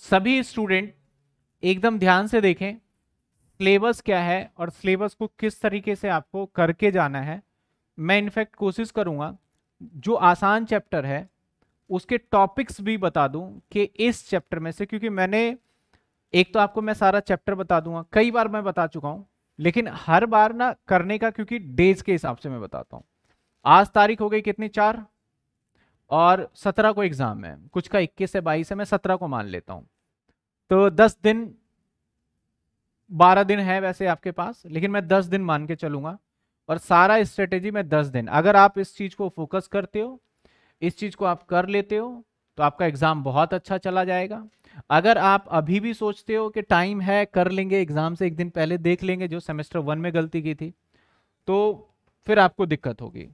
सभी स्टूडेंट एकदम ध्यान से देखें सिलेबस क्या है और सिलेबस को किस तरीके से आपको करके जाना है मैं इनफैक्ट कोशिश करूँगा जो आसान चैप्टर है उसके टॉपिक्स भी बता दूं कि इस चैप्टर में से क्योंकि मैंने एक तो आपको मैं सारा चैप्टर बता दूंगा कई बार मैं बता चुका हूं लेकिन हर बार ना करने का क्योंकि डेज के हिसाब से मैं बताता हूं आज तारीख हो गई कितनी चार और सत्रह को एग्ज़ाम है कुछ का इक्कीस से बाईस है मैं सत्रह को मान लेता हूँ तो दस दिन बारह दिन है वैसे आपके पास लेकिन मैं दस दिन मान के चलूंगा और सारा स्ट्रेटेजी में दस दिन अगर आप इस चीज़ को फोकस करते हो इस चीज़ को आप कर लेते हो तो आपका एग्ज़ाम बहुत अच्छा चला जाएगा अगर आप अभी भी सोचते हो कि टाइम है कर लेंगे एग्ज़ाम से एक दिन पहले देख लेंगे जो सेमेस्टर वन में गलती की थी तो फिर आपको दिक्कत होगी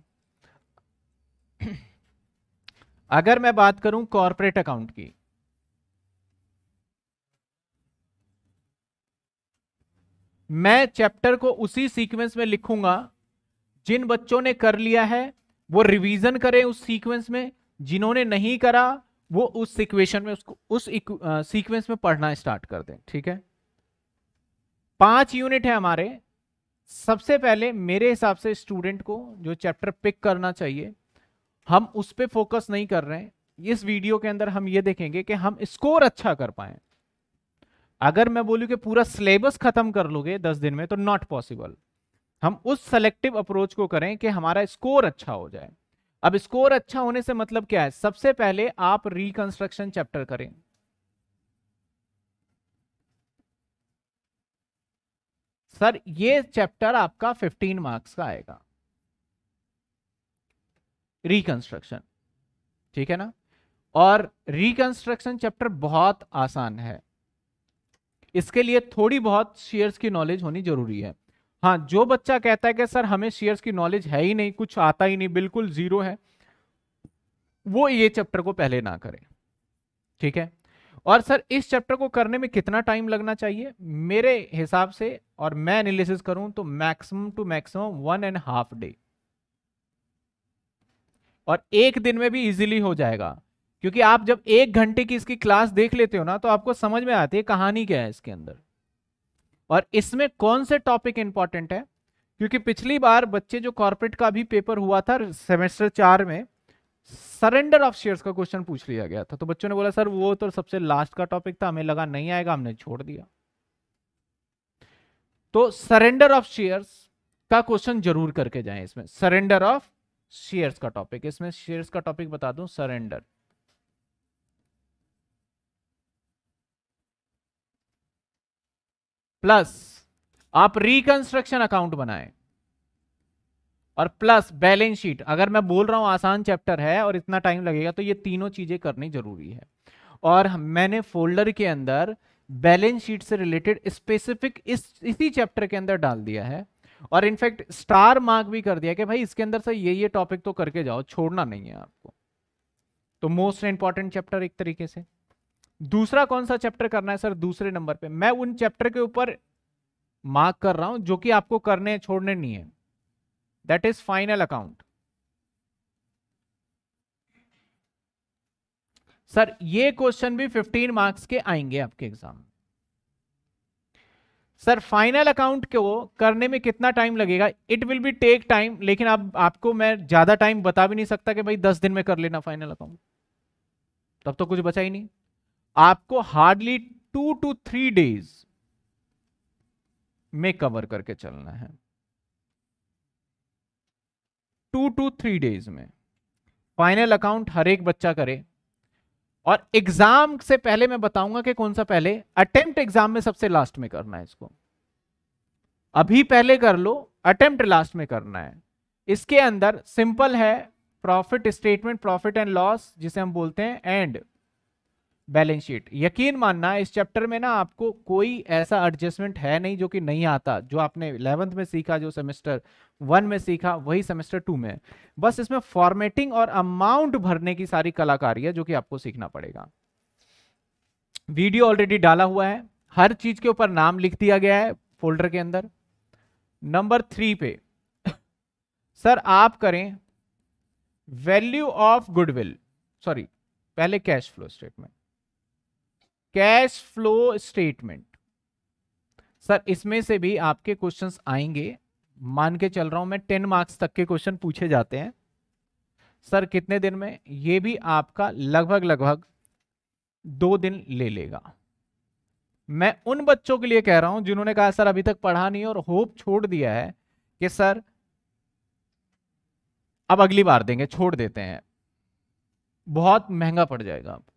अगर मैं बात करूं कॉरपोरेट अकाउंट की मैं चैप्टर को उसी सीक्वेंस में लिखूंगा जिन बच्चों ने कर लिया है वो रिवीजन करें उस सीक्वेंस में जिन्होंने नहीं करा वो उस सिक्वेशन में उसको उस सीक्वेंस में पढ़ना स्टार्ट कर दें ठीक है पांच यूनिट है हमारे सबसे पहले मेरे हिसाब से स्टूडेंट को जो चैप्टर पिक करना चाहिए हम उस पर फोकस नहीं कर रहे हैं इस वीडियो के अंदर हम ये देखेंगे कि हम स्कोर अच्छा कर पाए अगर मैं बोलूं कि पूरा सिलेबस खत्म कर लोगे दस दिन में तो नॉट पॉसिबल हम उस सेलेक्टिव अप्रोच को करें कि हमारा स्कोर अच्छा हो जाए अब स्कोर अच्छा होने से मतलब क्या है सबसे पहले आप रिकंस्ट्रक्शन चैप्टर करें सर ये चैप्टर आपका 15 मार्क्स का आएगा रिकंस्ट्रक्शन ठीक है ना और रिकंस्ट्रक्शन चैप्टर बहुत आसान है इसके लिए थोड़ी बहुत शेयर्स की नॉलेज होनी जरूरी है हाँ जो बच्चा कहता है कि सर हमें शेयर्स की नॉलेज है ही नहीं कुछ आता ही नहीं बिल्कुल जीरो है वो ये चैप्टर को पहले ना करे ठीक है और सर इस चैप्टर को करने में कितना टाइम लगना चाहिए मेरे हिसाब से और मैं एनालिसिस करूं तो maximum to maximum one and half day और एक दिन में भी इजीली हो जाएगा क्योंकि आप जब एक घंटे की इसकी क्लास देख लेते हो ना तो आपको समझ में आती है कहानी क्या है इसके अंदर और इसमें कौन से टॉपिक इंपॉर्टेंट है क्योंकि पिछली बार बच्चे जो कॉर्पोरेट का भी पेपर हुआ था सेमेस्टर चार में सरेंडर ऑफ शेयर्स का क्वेश्चन पूछ लिया गया था तो बच्चों ने बोला सर वो तो सबसे लास्ट का टॉपिक था हमें लगा नहीं आएगा हमने छोड़ दिया तो सरेंडर ऑफ शेयर्स का क्वेश्चन जरूर करके जाए इसमें सरेंडर ऑफ शेयर्स का टॉपिक इसमें शेयर्स का टॉपिक बता दूं सरेंडर प्लस आप रिकंस्ट्रक्शन अकाउंट बनाएं और प्लस बैलेंस शीट अगर मैं बोल रहा हूं आसान चैप्टर है और इतना टाइम लगेगा तो ये तीनों चीजें करनी जरूरी है और मैंने फोल्डर के अंदर बैलेंस शीट से रिलेटेड स्पेसिफिक इस इसी चैप्टर के अंदर डाल दिया है और इनफैक्ट स्टार मार्क भी कर दिया कि भाई इसके अंदर से ये ये टॉपिक तो करके जाओ छोड़ना नहीं है आपको तो मोस्ट इंपॉर्टेंट चैप्टर एक तरीके से दूसरा कौन सा चैप्टर करना है सर दूसरे नंबर पे मैं उन चैप्टर के ऊपर मार्क कर रहा हूं जो कि आपको करने छोड़ने नहीं है that is final account sir ये क्वेश्चन भी 15 मार्क्स के आएंगे आपके एग्जाम में सर फाइनल अकाउंट को करने में कितना टाइम लगेगा it will be take time लेकिन अब आप, आपको मैं ज़्यादा टाइम बता भी नहीं सकता कि भाई दस दिन में कर लेना फाइनल अकाउंट तब तो कुछ बचा ही नहीं आपको hardly two to three days में कवर करके चलना है टू टू थ्री डेज में फाइनल अकाउंट हर एक बच्चा करे और एग्जाम से पहले मैं बताऊंगा कि कौन सा पहले अटेम्प्ट एग्जाम में सबसे लास्ट में करना है इसको अभी पहले कर लो अटेम्प्ट लास्ट में करना है इसके अंदर सिंपल है profit statement profit and loss जिसे हम बोलते हैं एंड बैलेंस शीट यकीन मानना इस चैप्टर में ना आपको कोई ऐसा एडजस्टमेंट है नहीं जो कि नहीं आता जो आपने इलेवंथ में सीखा जो सेमेस्टर वन में सीखा वही सेमेस्टर टू में बस इसमें फॉर्मेटिंग और अमाउंट भरने की सारी कलाकारी है जो कि आपको सीखना पड़ेगा वीडियो ऑलरेडी डाला हुआ है हर चीज के ऊपर नाम लिख दिया गया है फोल्डर के अंदर नंबर थ्री पे सर आप करें वैल्यू ऑफ गुडविल सॉरी पहले cash flow statement cash flow statement sir इसमें से भी आपके क्वेश्चंस आएंगे मान के चल रहा हूं मैं टेन मार्क्स तक के क्वेश्चन पूछे जाते हैं सर कितने दिन में ये भी आपका लगभग लगभग दो दिन ले लेगा मैं उन बच्चों के लिए कह रहा हूं जिन्होंने कहा सर अभी तक पढ़ा नहीं और होप छोड़ दिया है कि सर अब अगली बार देंगे छोड़ देते हैं बहुत महंगा पड़ जाएगा आपको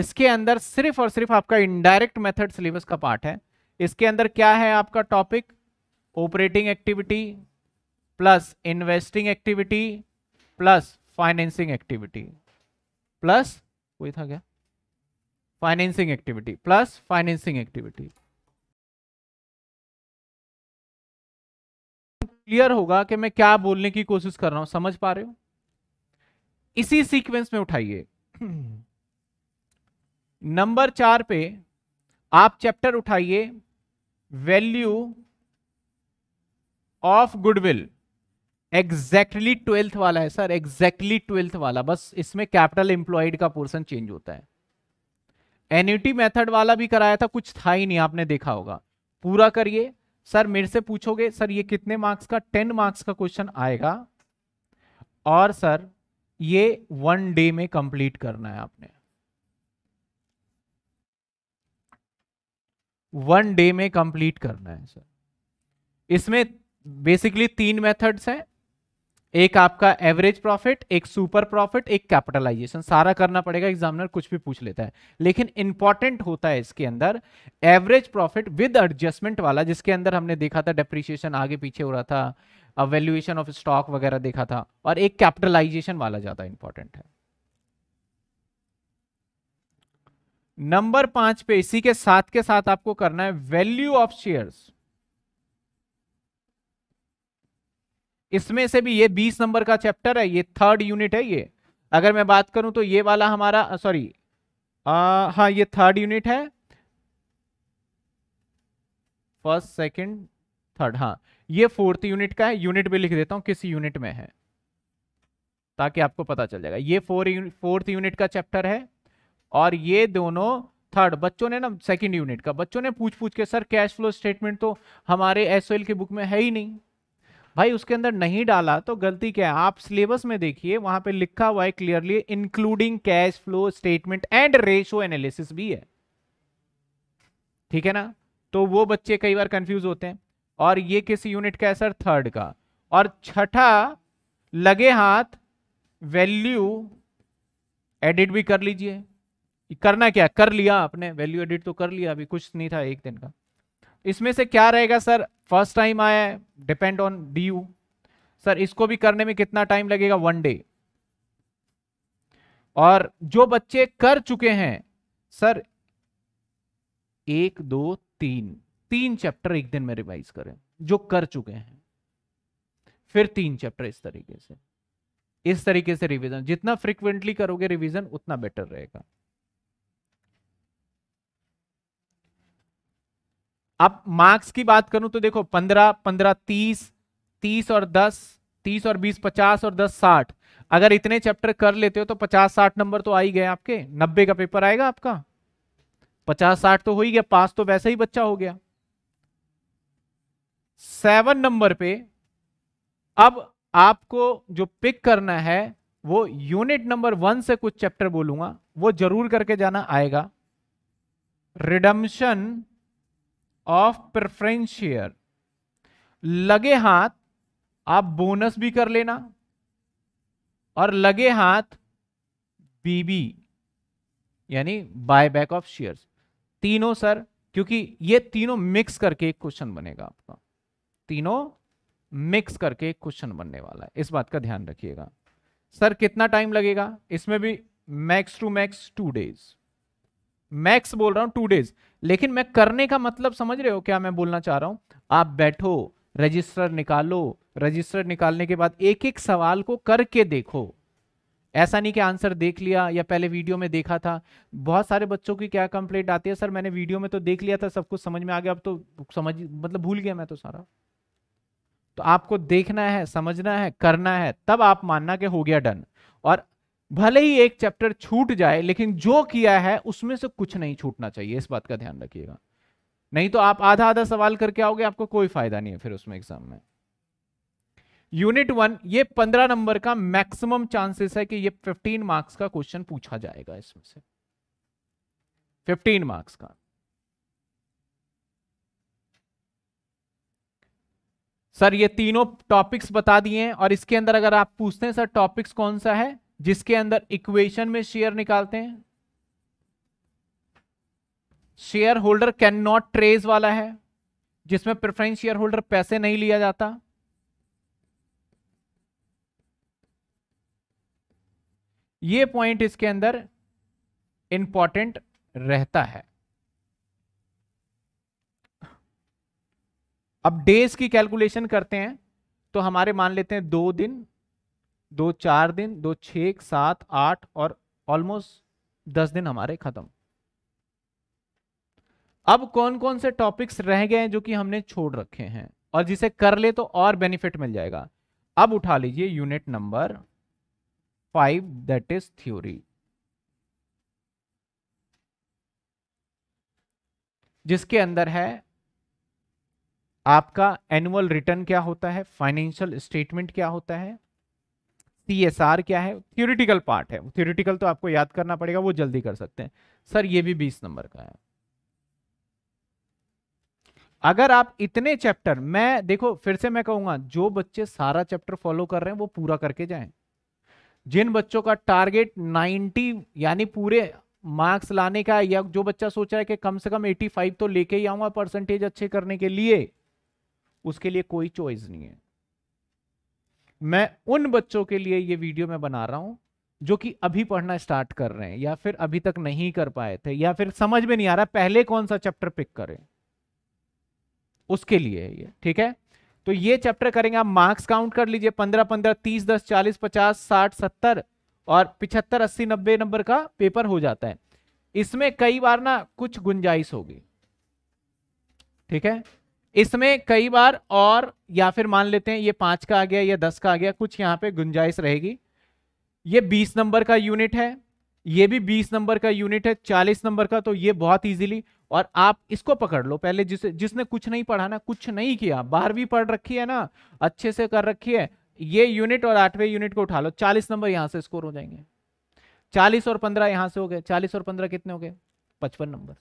इसके अंदर सिर्फ और सिर्फ आपका इनडायरेक्ट मेथड सिलेबस का पार्ट है इसके अंदर क्या है आपका topic operating activity plus investing activity plus financing activity plus कोई था क्या financing activity plus financing activity clear होगा कि मैं क्या बोलने की कोशिश कर रहा हूं समझ पा रहे हो इसी सीक्वेंस में उठाइए नंबर चार पे आप चैप्टर उठाइए value of goodwill exactly twelfth वाला है सर एग्जैक्टली ट्वेल्थ वाला बस इसमें कैपिटल एम्प्लॉयड का पोर्सन चेंज होता है एन्यूटी मेथड वाला भी कराया था कुछ था ही नहीं आपने देखा होगा पूरा करिए सर मेरे से पूछोगे सर ये कितने मार्क्स का टेन मार्क्स का क्वेश्चन आएगा और सर ये वन डे में कंप्लीट करना है आपने वन डे में कंप्लीट करना है सर इसमें बेसिकली तीन मेथड्स हैं एक आपका एवरेज प्रॉफिट एक सुपर प्रॉफिट एक कैपिटलाइजेशन सारा करना पड़ेगा एग्जामिनर कुछ भी पूछ लेता है लेकिन इंपॉर्टेंट होता है इसके अंदर एवरेज प्रॉफिट विद एडजस्टमेंट वाला जिसके अंदर हमने देखा था डेप्रिसिएशन आगे पीछे हो रहा था वैल्यूएशन ऑफ स्टॉक वगैरह देखा था और एक कैपिटलाइजेशन वाला ज़्यादा इंपॉर्टेंट है नंबर पांच पे इसी के साथ के साथ आपको करना है वैल्यू ऑफ शेयर्स इसमें से भी ये बीस नंबर का चैप्टर है ये थर्ड यूनिट है ये अगर मैं बात करूं तो ये वाला हमारा सॉरी हाँ ये थर्ड यूनिट है फर्स्ट सेकंड थर्ड हाँ ये फोर्थ यूनिट का है यूनिट भी लिख देता हूं किस यूनिट में है ताकि आपको पता चल जाएगा ये फोर फोर्थ यूनिट का चैप्टर है और ये दोनों थर्ड बच्चों ने ना सेकंड यूनिट का बच्चों ने पूछ पूछ के सर कैश फ्लो स्टेटमेंट तो हमारे एस की बुक में है ही नहीं भाई उसके अंदर नहीं डाला तो गलती क्या है आप सिलेबस में देखिए वहां पे लिखा हुआ है clearly including cash flow statement and ratio analysis भी है ठीक है ना तो वो बच्चे कई बार कंफ्यूज होते हैं और ये किस यूनिट का है सर थर्ड का और छठा लगे हाथ वैल्यू एडिट भी कर लीजिए कि करना क्या कर लिया आपने वैल्यू एडिट तो कर लिया अभी कुछ नहीं था एक दिन का इसमें से क्या रहेगा सर फर्स्ट टाइम आया है depend on D U sir इसको भी करने में कितना टाइम लगेगा वन डे और जो बच्चे कर चुके हैं सर एक दो तीन तीन चैप्टर एक दिन में रिवाइज करें जो कर चुके हैं फिर तीन चैप्टर इस तरीके से इस तरीके से रिवीजन जितना फ्रिक्वेंटली करोगे रिवीजन उतना बेटर रहेगा अब मार्क्स की बात करूं तो देखो पंद्रह पंद्रह तीस तीस और दस तीस और बीस पचास और दस साठ अगर इतने चैप्टर कर लेते हो तो पचास साठ नंबर तो आ ही गए आपके नब्बे का पेपर आएगा आपका पचास साठ तो हो ही गया पास तो वैसे ही बच्चा हो गया सेवन नंबर पे अब आपको जो पिक करना है वो यूनिट नंबर वन से कुछ चैप्टर बोलूंगा वो जरूर करके जाना आएगा रिडम्शन ऑफ प्रेफरेंस शेयर लगे हाथ आप बोनस भी कर लेना और लगे हाथ बीबी यानी बायबैक ऑफ शेयर्स तीनों सर क्योंकि ये तीनों मिक्स करके एक क्वेश्चन बनेगा आपका तीनों मिक्स करके एक क्वेश्चन बनने वाला है इस बात का ध्यान रखिएगा सर कितना टाइम लगेगा इसमें भी max to max two days max बोल रहा हूँ टू डेज लेकिन मैं करने का मतलब समझ रहे हो क्या मैं बोलना चाह रहा हूँ आप बैठो रजिस्टर निकालो रजिस्टर निकालने के बाद एक एक सवाल को करके देखो ऐसा नहीं कि आंसर देख लिया या पहले वीडियो में देखा था बहुत सारे बच्चों की क्या कंप्लेंट आती है सर मैंने वीडियो में तो देख लिया था सब कुछ समझ में आ गया अब तो समझ मतलब भूल गया मैं तो सारा तो आपको देखना है समझना है करना है तब आप मानना कि हो गया डन और भले ही एक चैप्टर छूट जाए लेकिन जो किया है उसमें से कुछ नहीं छूटना चाहिए इस बात का ध्यान रखिएगा नहीं तो आप आधा आधा सवाल करके आओगे आपको कोई फायदा नहीं है फिर उसमें एग्जाम में यूनिट वन ये पंद्रह नंबर का मैक्सिमम चांसेस है कि ये फिफ्टीन मार्क्स का क्वेश्चन पूछा जाएगा इसमें से फिफ्टीन मार्क्स का सर ये तीनों टॉपिक्स बता दिए हैं और इसके अंदर अगर आप पूछते हैं सर टॉपिक्स कौन सा है जिसके अंदर इक्वेशन में शेयर निकालते हैं शेयर होल्डर कैन नॉट ट्रेज वाला है जिसमें प्रेफरेंस शेयर होल्डर पैसे नहीं लिया जाता ये पॉइंट इसके अंदर इंपॉर्टेंट रहता है अब डेज की कैलकुलेशन करते हैं तो हमारे मान लेते हैं दो दिन दो चार दिन दो छः सात आठ और ऑलमोस्ट दस दिन हमारे खत्म अब कौन कौन से टॉपिक्स रह गए हैं जो कि हमने छोड़ रखे हैं और जिसे कर ले तो और बेनिफिट मिल जाएगा अब उठा लीजिए unit number five that is theory जिसके अंदर है आपका एनुअल रिटर्न क्या होता है फाइनेंशियल स्टेटमेंट क्या होता है सी एस आर क्या है थियोरिटिकल पार्ट है थियोरिटिकल तो आपको याद करना पड़ेगा वो जल्दी कर सकते हैं सर ये भी बीस नंबर का है अगर आप इतने चैप्टर मैं देखो फिर से मैं कहूंगा जो बच्चे सारा चैप्टर फॉलो कर रहे हैं वो पूरा करके जाएं जिन बच्चों का टारगेट 90 यानी पूरे मार्क्स लाने का या जो बच्चा सोच रहा है कि कम से कम 85 तो लेके ही आऊंगा परसेंटेज अच्छे करने के लिए उसके लिए कोई चॉइस नहीं है मैं उन बच्चों के लिए ये वीडियो मैं बना रहा हूँ जो कि अभी पढ़ना स्टार्ट कर रहे हैं या फिर अभी तक नहीं कर पाए थे या फिर समझ में नहीं आ रहा पहले कौन सा चैप्टर पिक करें उसके लिए है ये ठीक है तो ये चैप्टर करेंगे आप मार्क्स काउंट कर लीजिए पंद्रह पंद्रह तीस दस चालीस पचास साठ सत्तर और पिछहत्तर अस्सी नब्बे नंबर का पेपर हो जाता है इसमें कई बार ना कुछ गुंजाइश होगी ठीक है इसमें कई बार और या फिर मान लेते हैं ये पांच का आ गया या दस का आ गया कुछ यहां पे गुंजाइश रहेगी ये बीस नंबर का यूनिट है ये भी बीस नंबर का यूनिट है चालीस नंबर का तो ये बहुत ईजिली और आप इसको पकड़ लो पहले जिस जिसने कुछ नहीं पढ़ा ना कुछ नहीं किया बारहवीं पढ़ रखी है ना अच्छे से कर रखी है ये यूनिट और आठवें यूनिट को उठा लो चालीस नंबर यहां से स्कोर हो जाएंगे चालीस और पंद्रह यहां से हो गए चालीस और पंद्रह कितने हो गए पचपन नंबर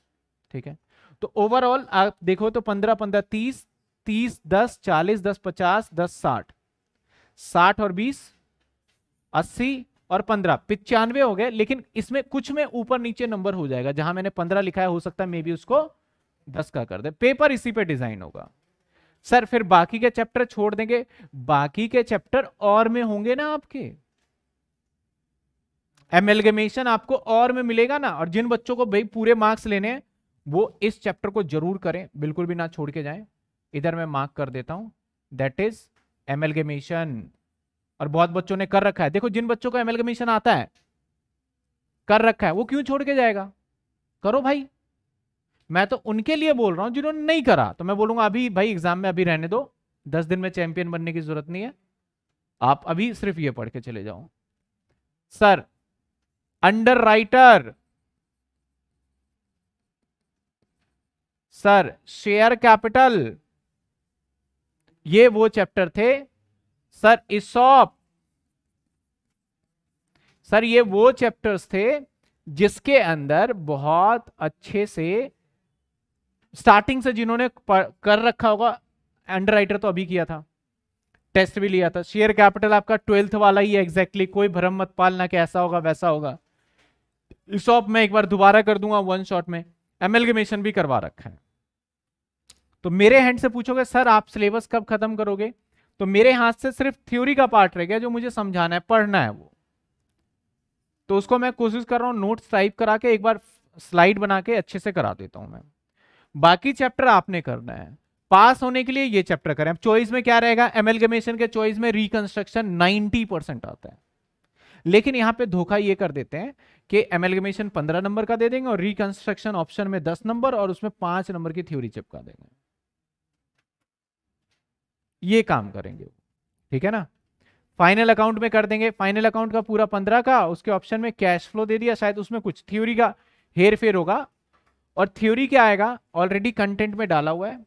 ठीक है तो ओवरऑल आप देखो तो पंद्रह पंद्रह तीस तीस दस चालीस दस पचास दस साठ साठ और बीस अस्सी और पंद्रह पिचानवे हो गए लेकिन इसमें कुछ में ऊपर नीचे नंबर हो जाएगा जहां मैंने पंद्रह लिखा है हो सकता है मे बी उसको दस का कर दे पेपर इसी पे डिजाइन होगा सर फिर बाकी के चैप्टर छोड़ देंगे बाकी के चैप्टर और में होंगे ना आपके एमएलगेमेशन आपको और में मिलेगा ना और जिन बच्चों को भाई पूरे मार्क्स लेने हैं वो इस चैप्टर को जरूर करें बिल्कुल भी ना छोड़ के जाएं इधर मैं मार्क कर देता हूं दैट इज एमएलगेमेशन और बहुत बच्चों ने कर रखा है देखो जिन बच्चों को एमएलगेमेशन आता है कर रखा है वो क्यों छोड़ के जाएगा करो भाई मैं तो उनके लिए बोल रहा हूं जिन्होंने नहीं करा तो मैं बोलूंगा अभी भाई एग्जाम में अभी रहने दो दस दिन में चैंपियन बनने की जरूरत नहीं है आप अभी सिर्फ ये पढ़ के चले जाओ sir underwriter sir share capital ये वो चैप्टर थे सर इसॉप सर ये वो चैप्टर्स थे जिसके अंदर बहुत अच्छे से स्टार्टिंग से जिन्होंने कर रखा होगा अंडर तो अभी किया था टेस्ट भी लिया था शेयर कैपिटल आपका ट्वेल्थ वाला ही है एग्जैक्टली exactly, कोई भ्रम मत पालना कि ऐसा होगा वैसा होगा इसॉप मैं एक बार दोबारा कर दूंगा वन शॉट में एमएलगेमेशन भी करवा रखा है तो मेरे हैंड से पूछोगे सर आप सिलेबस कब खत्म करोगे तो मेरे हाथ से सिर्फ थ्योरी का पार्ट रह गया जो मुझे समझाना है पढ़ना है वो तो उसको मैं कोशिश कर रहा हूँ नोट्स टाइप करा के एक बार स्लाइड बना के अच्छे से करा देता हूँ मैं बाकी चैप्टर आपने करना है पास होने के लिए ये चैप्टर करें चॉइस में क्या रहेगा एमएलगमेशन के चॉइस में रिकंस्ट्रक्शन 90 परसेंट आता है लेकिन यहां पे धोखा ये कर देते हैं कि एमएलगमेशन 15 नंबर का दे देंगे और रिकंस्ट्रक्शन ऑप्शन में 10 नंबर और उसमें 5 नंबर की थ्योरी चिपका देंगे ये काम करेंगे ठीक है ना फाइनल अकाउंट में कर देंगे फाइनल अकाउंट का पूरा पंद्रह का उसके ऑप्शन में कैश फ्लो दे दिया शायद उसमें कुछ थ्योरी का हेर फेर होगा और थ्योरी क्या आएगा ऑलरेडी कंटेंट में डाला हुआ है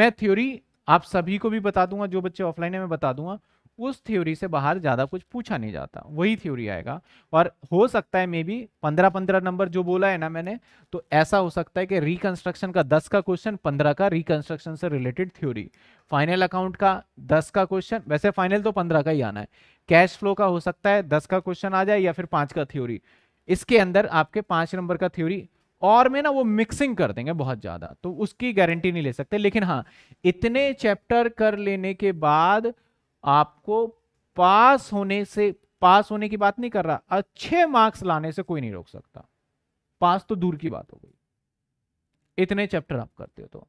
मैं थ्योरी आप सभी को भी बता दूंगा जो बच्चे ऑफलाइन है मैं बता दूंगा उस थ्योरी से बाहर ज़्यादा कुछ पूछा नहीं जाता वही थ्योरी आएगा और हो सकता है मे बी पंद्रह पंद्रह नंबर जो बोला है ना मैंने तो ऐसा हो सकता है कि रिकंस्ट्रक्शन का दस का क्वेश्चन पंद्रह का रिकंस्ट्रक्शन से रिलेटेड थ्योरी फाइनल अकाउंट का दस का क्वेश्चन वैसे फाइनल तो पंद्रह का ही आना है कैश फ्लो का हो सकता है दस का क्वेश्चन आ जाए या फिर पाँच का थ्योरी इसके अंदर आपके पाँच नंबर का थ्योरी और में ना वो मिक्सिंग कर देंगे बहुत ज़्यादा तो उसकी गारंटी नहीं ले सकते लेकिन हाँ इतने चैप्टर कर लेने के बाद आपको पास होने से पास होने की बात नहीं कर रहा अच्छे मार्क्स लाने से कोई नहीं रोक सकता पास तो दूर की बात हो गई इतने चैप्टर आप करते हो तो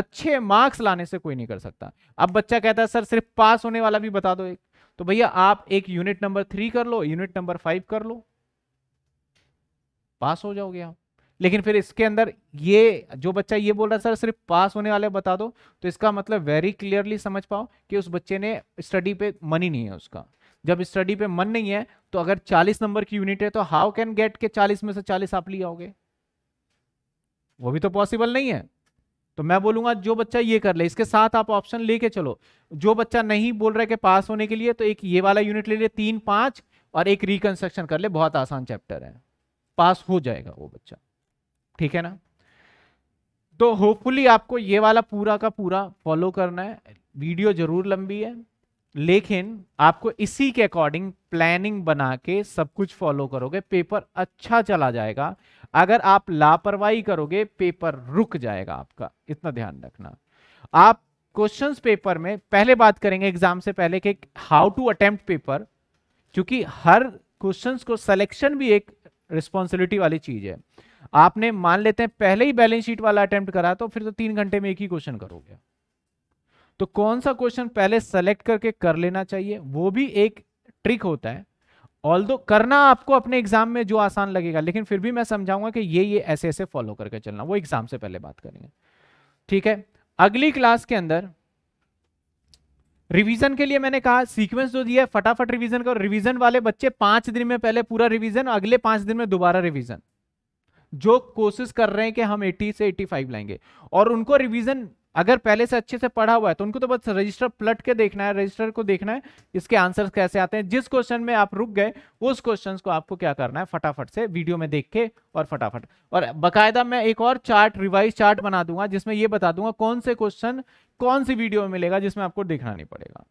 अच्छे मार्क्स लाने से कोई नहीं कर सकता अब बच्चा कहता है सर सिर्फ पास होने वाला भी बता दो एक तो भैया आप एक यूनिट नंबर थ्री कर लो यूनिट नंबर फाइव कर लो पास हो जाओगे आप लेकिन फिर इसके अंदर ये जो बच्चा ये बोल रहा है सर सिर्फ पास होने वाले बता दो तो इसका मतलब वेरी क्लियरली समझ पाओ कि उस बच्चे ने स्टडी पे मन ही नहीं है उसका जब स्टडी पे मन नहीं है तो अगर 40 नंबर की यूनिट है तो हाउ कैन गेट के 40 में से 40 आप ले आओगे वो भी तो पॉसिबल नहीं है तो मैं बोलूंगा जो बच्चा ये कर ले इसके साथ आप ऑप्शन लेके चलो जो बच्चा नहीं बोल रहा है कि पास होने के लिए तो एक ये वाला यूनिट ले ले तीन पांच और एक रिकंस्ट्रक्शन कर ले बहुत आसान चैप्टर है पास हो जाएगा वो बच्चा ठीक है ना तो होपफुली आपको ये वाला पूरा का पूरा फॉलो करना है वीडियो जरूर लंबी है लेकिन आपको इसी के अकॉर्डिंग प्लानिंग बना के सब कुछ फॉलो करोगे पेपर अच्छा चला जाएगा अगर आप लापरवाही करोगे पेपर रुक जाएगा आपका इतना ध्यान रखना आप क्वेश्चंस पेपर में पहले बात करेंगे एग्जाम से पहले कि हाउ टू अटेम्प्ट पेपर क्योंकि हर क्वेश्चंस को सिलेक्शन भी एक रिस्पॉन्सिबिलिटी वाली चीज है आपने मान लेते हैं पहले ही बैलेंस शीट वाला अटेम्प्ट करा तो फिर तो तीन घंटे में एक ही क्वेश्चन करोगे तो कौन सा क्वेश्चन पहले सेलेक्ट करके कर लेना चाहिए वो भी एक ट्रिक होता है ऑल दो करना आपको अपने एग्जाम में जो आसान लगेगा लेकिन फिर भी मैं समझाऊंगा कि ये ये ऐसे ऐसे फॉलो करके चलना वो एग्जाम से पहले बात करेंगे ठीक है अगली क्लास के अंदर रिवीजन के लिए मैंने कहा सीक्वेंस जो दिया है फटाफट रिवीजन करो रिवीजन वाले बच्चे पांच दिन में पहले पूरा रिवीजन अगले पांच दिन में दोबारा रिवीजन जो कोशिश कर रहे हैं कि हम 80 से 85 लाएंगे और उनको रिवीजन अगर पहले से अच्छे से पढ़ा हुआ है तो उनको तो बस रजिस्टर प्लट के देखना है रजिस्टर को देखना है इसके आंसर्स कैसे आते हैं जिस क्वेश्चन में आप रुक गए उस क्वेश्चन को आपको क्या करना है फटाफट से वीडियो में देख के और फटाफट और बकायदा मैं एक और चार्ट रिवाइज चार्ट बना दूंगा जिसमें यह बता दूंगा कौन से क्वेश्चन कौन सी वीडियो में मिलेगा जिसमें आपको देखना नहीं पड़ेगा